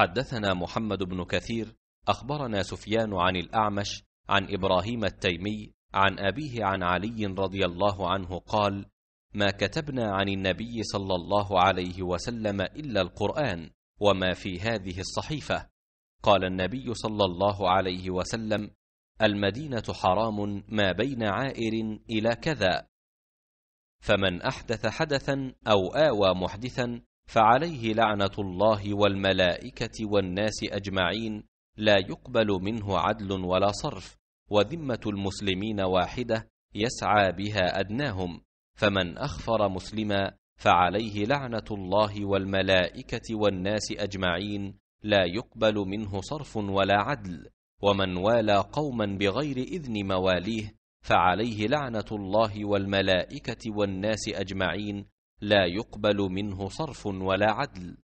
حدثنا محمد بن كثير أخبرنا سفيان عن الأعمش عن إبراهيم التيمي عن أبيه عن علي رضي الله عنه قال ما كتبنا عن النبي صلى الله عليه وسلم إلا القرآن وما في هذه الصحيفة قال النبي صلى الله عليه وسلم المدينة حرام ما بين عائر إلى كذا فمن أحدث حدثا أو آوى محدثا فعليه لعنة الله والملائكة والناس أجمعين لا يقبل منه عدل ولا صرف وذمة المسلمين واحدة يسعى بها أدناهم فمن أخفر مسلما فعليه لعنة الله والملائكة والناس أجمعين لا يقبل منه صرف ولا عدل ومن والى قوما بغير إذن مواليه فعليه لعنة الله والملائكة والناس أجمعين لا يقبل منه صرف ولا عدل